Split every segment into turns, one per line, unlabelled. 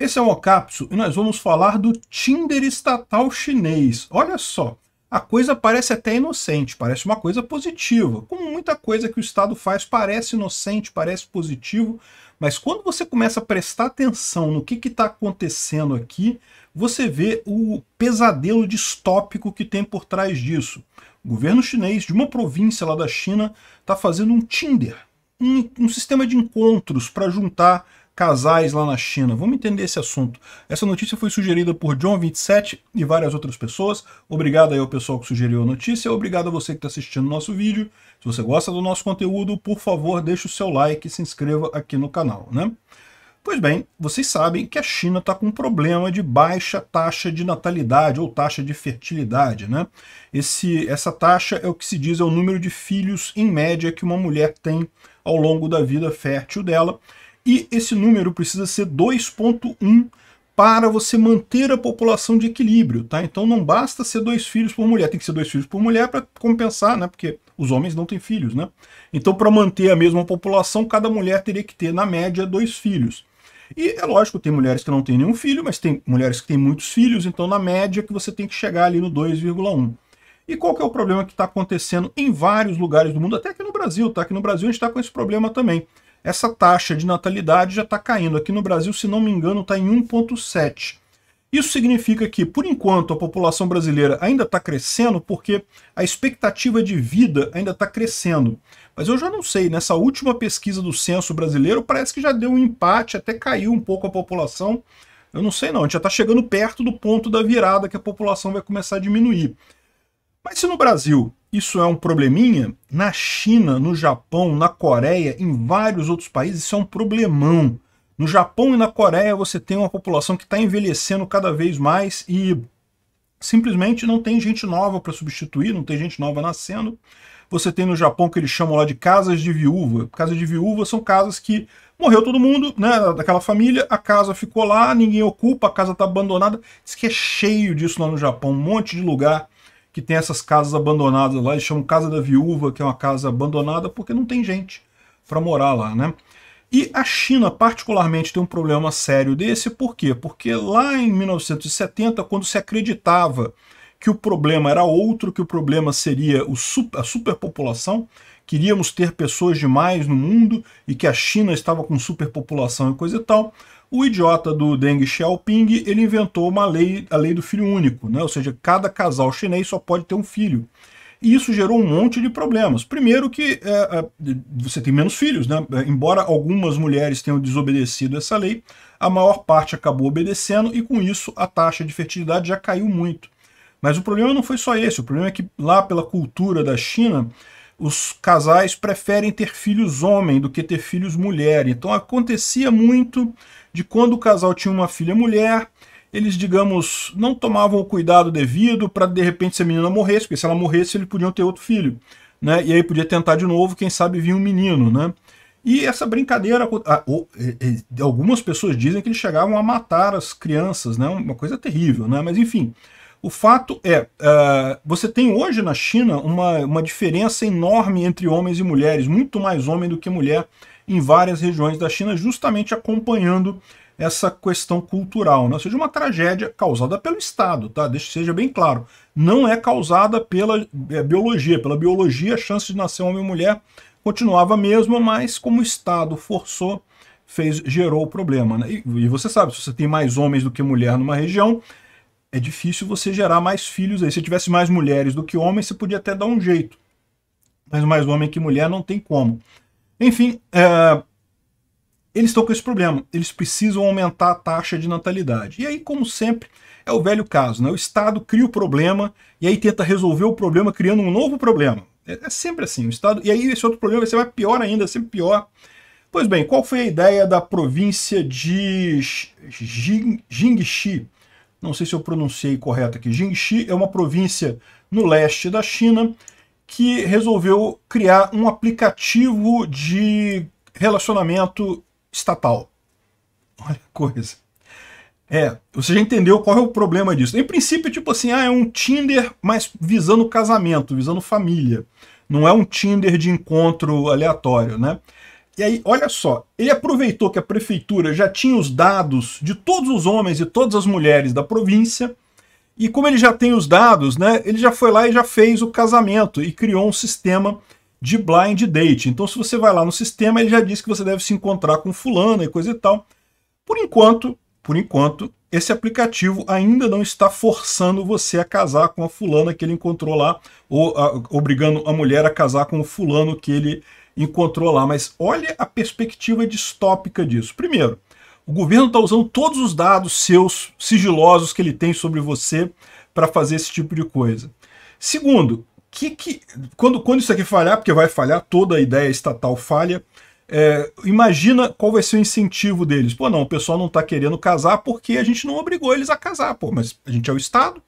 Esse é o Ocapso e nós vamos falar do Tinder estatal chinês. Olha só, a coisa parece até inocente, parece uma coisa positiva. Como muita coisa que o Estado faz parece inocente, parece positivo, mas quando você começa a prestar atenção no que está acontecendo aqui, você vê o pesadelo distópico que tem por trás disso. O governo chinês de uma província lá da China está fazendo um Tinder, um, um sistema de encontros para juntar casais lá na China. Vamos entender esse assunto. Essa notícia foi sugerida por John27 e várias outras pessoas. Obrigado aí ao pessoal que sugeriu a notícia. Obrigado a você que está assistindo o nosso vídeo. Se você gosta do nosso conteúdo, por favor, deixe o seu like e se inscreva aqui no canal, né? Pois bem, vocês sabem que a China está com um problema de baixa taxa de natalidade ou taxa de fertilidade, né? Esse, essa taxa é o que se diz é o número de filhos em média que uma mulher tem ao longo da vida fértil dela e esse número precisa ser 2.1 para você manter a população de equilíbrio, tá? Então não basta ser dois filhos por mulher, tem que ser dois filhos por mulher para compensar, né? Porque os homens não têm filhos, né? Então para manter a mesma população, cada mulher teria que ter na média dois filhos. E é lógico, tem mulheres que não têm nenhum filho, mas tem mulheres que têm muitos filhos, então na média que você tem que chegar ali no 2,1. E qual que é o problema que está acontecendo em vários lugares do mundo, até aqui no Brasil, tá? Aqui no Brasil a gente está com esse problema também essa taxa de natalidade já está caindo. Aqui no Brasil, se não me engano, está em 1,7. Isso significa que, por enquanto, a população brasileira ainda está crescendo porque a expectativa de vida ainda está crescendo. Mas eu já não sei, nessa última pesquisa do censo brasileiro, parece que já deu um empate, até caiu um pouco a população. Eu não sei não, a gente já está chegando perto do ponto da virada que a população vai começar a diminuir. Mas se no Brasil isso é um probleminha? Na China, no Japão, na Coreia, em vários outros países, isso é um problemão. No Japão e na Coreia você tem uma população que está envelhecendo cada vez mais e simplesmente não tem gente nova para substituir, não tem gente nova nascendo. Você tem no Japão que eles chamam lá de casas de viúva. Casas de viúva são casas que morreu todo mundo, né, daquela família, a casa ficou lá, ninguém ocupa, a casa está abandonada. Diz que é cheio disso lá no Japão, um monte de lugar que tem essas casas abandonadas lá, eles chamam Casa da Viúva, que é uma casa abandonada porque não tem gente para morar lá, né? E a China, particularmente, tem um problema sério desse, por quê? Porque lá em 1970, quando se acreditava que o problema era outro, que o problema seria o super, a superpopulação, queríamos ter pessoas demais no mundo e que a China estava com superpopulação e coisa e tal, o idiota do Deng Xiaoping, ele inventou uma lei, a lei do filho único, né? ou seja, cada casal chinês só pode ter um filho. E isso gerou um monte de problemas. Primeiro que é, é, você tem menos filhos, né? Embora algumas mulheres tenham desobedecido essa lei, a maior parte acabou obedecendo e com isso a taxa de fertilidade já caiu muito. Mas o problema não foi só esse, o problema é que lá pela cultura da China, os casais preferem ter filhos homem do que ter filhos mulher. Então acontecia muito de quando o casal tinha uma filha mulher, eles, digamos, não tomavam o cuidado devido para de repente se a menina morresse, porque se ela morresse eles podiam ter outro filho. Né? E aí podia tentar de novo, quem sabe vir um menino. Né? E essa brincadeira, ah, algumas pessoas dizem que eles chegavam a matar as crianças, né? uma coisa terrível, né? mas enfim, o fato é, uh, você tem hoje na China uma, uma diferença enorme entre homens e mulheres, muito mais homem do que mulher em várias regiões da China, justamente acompanhando essa questão cultural, né? ou seja, uma tragédia causada pelo Estado, tá? Deixa que seja bem claro. Não é causada pela é, biologia. Pela biologia, a chance de nascer homem ou mulher continuava a mesma, mas como o Estado forçou, fez, gerou o problema. Né? E, e, você sabe, se você tem mais homens do que mulher numa região, é difícil você gerar mais filhos aí. Se tivesse mais mulheres do que homens, você podia até dar um jeito. Mas mais homem que mulher não tem como. Enfim, é... eles estão com esse problema. Eles precisam aumentar a taxa de natalidade. E aí, como sempre, é o velho caso, né? O Estado cria o problema e aí tenta resolver o problema criando um novo problema. É, é sempre assim. O Estado... E aí esse outro problema vai ser mais pior ainda, sempre pior. Pois bem, qual foi a ideia da província de Jingxi? não sei se eu pronunciei correto aqui, Jinxi é uma província no leste da China que resolveu criar um aplicativo de relacionamento estatal. Olha que coisa. É, você já entendeu qual é o problema disso. Em princípio, tipo assim, ah, é um Tinder, mas visando casamento, visando família. Não é um Tinder de encontro aleatório, né? E aí, olha só, ele aproveitou que a prefeitura já tinha os dados de todos os homens e todas as mulheres da província, e como ele já tem os dados, né, ele já foi lá e já fez o casamento e criou um sistema de blind date. Então, se você vai lá no sistema, ele já diz que você deve se encontrar com fulano e coisa e tal. Por enquanto, por enquanto, esse aplicativo ainda não está forçando você a casar com a fulana que ele encontrou lá, ou a, obrigando a mulher a casar com o fulano que ele encontrou lá. Mas olha a perspectiva distópica disso. Primeiro, o governo está usando todos os dados seus sigilosos que ele tem sobre você para fazer esse tipo de coisa. Segundo, que, que, quando, quando isso aqui falhar, porque vai falhar, toda a ideia estatal falha, é, imagina qual vai ser o incentivo deles. Pô, não, o pessoal não está querendo casar porque a gente não obrigou eles a casar. Pô, mas a gente é o Estado,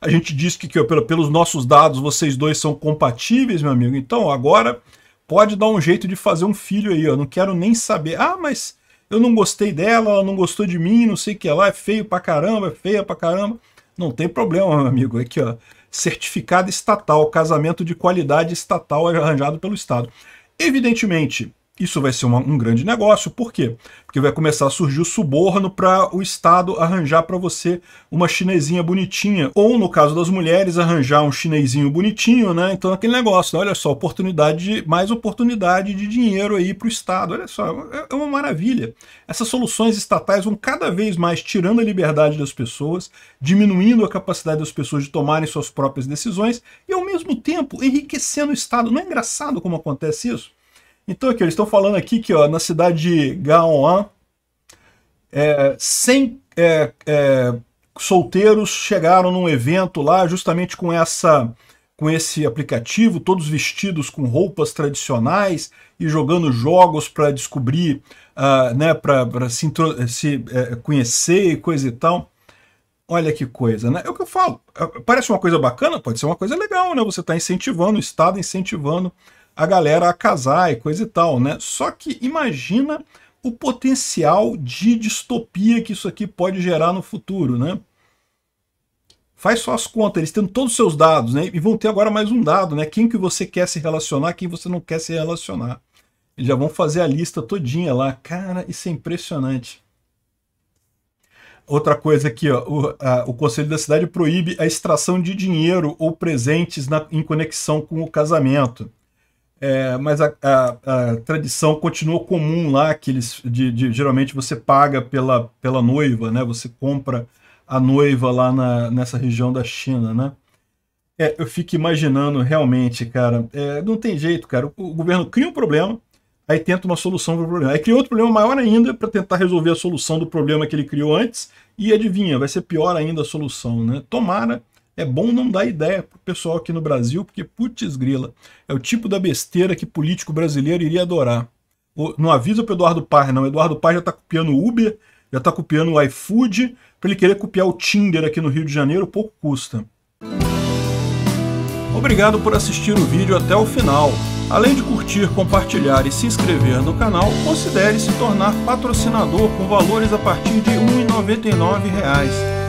a gente disse que, que pelos nossos dados vocês dois são compatíveis, meu amigo. Então agora pode dar um jeito de fazer um filho aí, ó. Não quero nem saber. Ah, mas eu não gostei dela, ela não gostou de mim, não sei o que lá, é feio pra caramba, é feia pra caramba. Não tem problema, meu amigo. Aqui, ó. Certificado estatal, casamento de qualidade estatal arranjado pelo Estado. Evidentemente, isso vai ser uma, um grande negócio, por quê? Porque vai começar a surgir o suborno para o Estado arranjar para você uma chinesinha bonitinha. Ou, no caso das mulheres, arranjar um chinesinho bonitinho, né? Então, aquele negócio, né? olha só, oportunidade de, mais oportunidade de dinheiro aí para o Estado. Olha só, é, é uma maravilha. Essas soluções estatais vão cada vez mais tirando a liberdade das pessoas, diminuindo a capacidade das pessoas de tomarem suas próprias decisões e, ao mesmo tempo, enriquecendo o Estado. Não é engraçado como acontece isso? Então aqui, eles estão falando aqui que ó, na cidade de Gaon, é, 100 é, é, solteiros chegaram num evento lá justamente com essa com esse aplicativo, todos vestidos com roupas tradicionais e jogando jogos para descobrir, uh, né, para se, se é, conhecer e coisa e tal. Olha que coisa, né? É o que eu falo. É, parece uma coisa bacana, pode ser uma coisa legal, né? Você está incentivando, o Estado incentivando a galera a casar e coisa e tal, né? Só que imagina o potencial de distopia que isso aqui pode gerar no futuro, né? Faz só as contas, eles tendo todos os seus dados, né? E vão ter agora mais um dado, né? Quem que você quer se relacionar, quem você não quer se relacionar. Eles já vão fazer a lista todinha lá. Cara, isso é impressionante. Outra coisa aqui, ó, o, a, o, Conselho da Cidade proíbe a extração de dinheiro ou presentes na, em conexão com o casamento. É, mas a, a, a, tradição continua comum lá, que eles, de, de, geralmente você paga pela, pela noiva, né? Você compra a noiva lá na, nessa região da China, né? É, eu fico imaginando realmente, cara, é, não tem jeito, cara. O, o, governo cria um problema, aí tenta uma solução para o problema. Aí cria outro problema maior ainda para tentar resolver a solução do problema que ele criou antes, e adivinha, vai ser pior ainda a solução, né? Tomara é bom não dar ideia pro pessoal aqui no Brasil, porque putz grila, é o tipo da besteira que político brasileiro iria adorar. Não avisa pro Eduardo Paz, não. Eduardo Paz já tá copiando o Uber, já tá copiando o iFood, para ele querer copiar o Tinder aqui no Rio de Janeiro, pouco custa. Obrigado por assistir o vídeo até o final. Além de curtir, compartilhar e se inscrever no canal, considere se tornar patrocinador com valores a partir de R$ 1,99